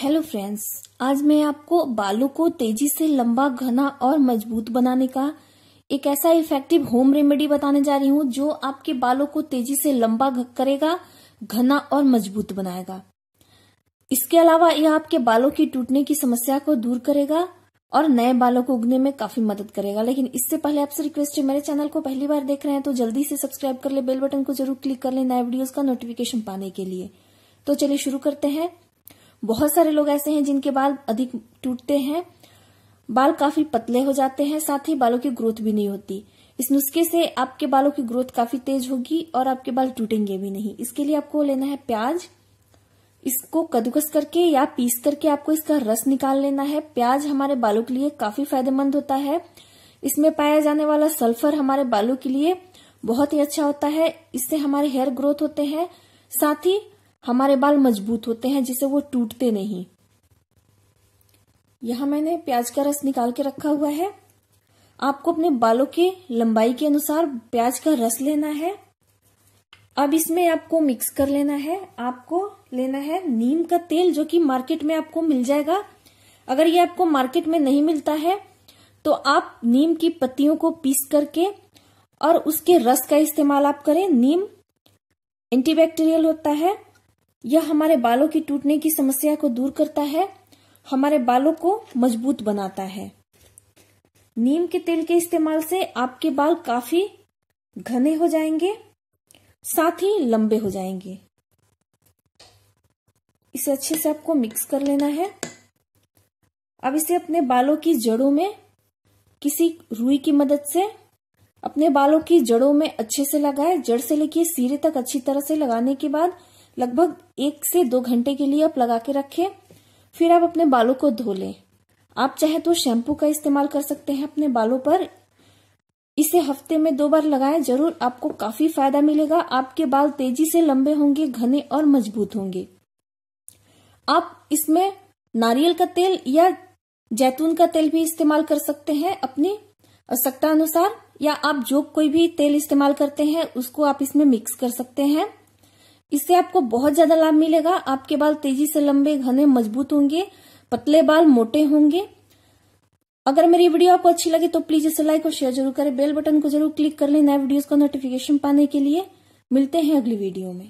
hello friends आज मैं आपको बालों को तेजी से लंबा घना और मजबूत बनाने का एक ऐसा इफेक्टिव होम रेमेडी बताने जा रही हूँ जो आपके बालों को तेजी से लंबा करेगा घना और मजबूत बनाएगा इसके अलावा यह आपके बालों की टूटने की समस्या को दूर करेगा और नए बालों को उगने में काफी मदद करेगा लेकिन इससे पहले आपसे रिक्वेस्ट है मेरे चैनल को पहली बार देख रहे हैं तो जल्दी से सब्सक्राइब कर ले बेल बटन को जरूर क्लिक कर ले नए वीडियोस का नोटिफिकेशन पाने के लिए तो चलिए शुरू करते हैं बहुत सारे लोग ऐसे हैं जिनके बाल अधिक टूटते हैं बाल काफी पतले हो जाते हैं साथ ही बालों की ग्रोथ भी नहीं होती इस नुस्खे से आपके बालों की ग्रोथ काफी तेज होगी और आपके बाल टूटेंगे भी नहीं इसके लिए आपको लेना है प्याज इसको कद्दूकस करके या पीस करके आपको इसका रस निकाल लेना है प्याज हमारे बालों के लिए काफी फायदेमंद होता है इसमें पाया जाने वाला सल्फर हमारे बालों के लिए बहुत ही अच्छा होता है इससे हमारे हेयर ग्रोथ होते हैं साथ ही हमारे बाल मजबूत होते हैं जिससे वो टूटते नहीं यहां मैंने प्याज का रस निकाल के रखा हुआ है आपको अपने बालों के लंबाई के अनुसार प्याज का रस लेना है अब इसमें आपको मिक्स कर लेना है आपको लेना है नीम का तेल जो कि मार्केट में आपको मिल जाएगा अगर ये आपको मार्केट में नहीं मिलता है तो आप नीम की पत्तियों को पीस करके और उसके रस का इस्तेमाल आप करें नीम एंटीबैक्टीरियल होता है यह हमारे बालों की टूटने की समस्या को दूर करता है हमारे बालों को मजबूत बनाता है नीम के तेल के इस्तेमाल से आपके बाल काफी घने हो जाएंगे साथ ही लंबे हो जाएंगे इसे अच्छे से आपको मिक्स कर लेना है अब इसे अपने बालों की जड़ों में किसी रुई की मदद से अपने बालों की जड़ों में अच्छे से लगाएं जड़ से लेके सिरे तक अच्छी तरह से लगाने के बाद लगभग एक से दो घंटे के लिए आप लगा के रखें फिर आप अपने बालों को धो लें आप चाहे तो शैम्पू का इस्तेमाल कर सकते हैं अपने बालों पर इसे हफ्ते में दो बार लगाएं जरूर आपको काफी फायदा मिलेगा आपके बाल तेजी से लंबे होंगे घने और मजबूत होंगे आप इसमें नारियल का तेल या जैतून का तेल भी इस्तेमाल कर सकते हैं अपनी आवश्यकता अनुसार या आप जो कोई भी तेल इस्तेमाल करते हैं उसको आप इसमें मिक्स कर सकते हैं इससे आपको बहुत ज्यादा लाभ मिलेगा आपके बाल तेजी से लंबे घने मजबूत होंगे पतले बाल मोटे होंगे अगर मेरी वीडियो आपको अच्छी लगे तो प्लीज इसे लाइक और शेयर जरूर करें बेल बटन को जरूर क्लिक कर लें नए वीडियोस का नोटिफिकेशन पाने के लिए मिलते हैं अगली वीडियो में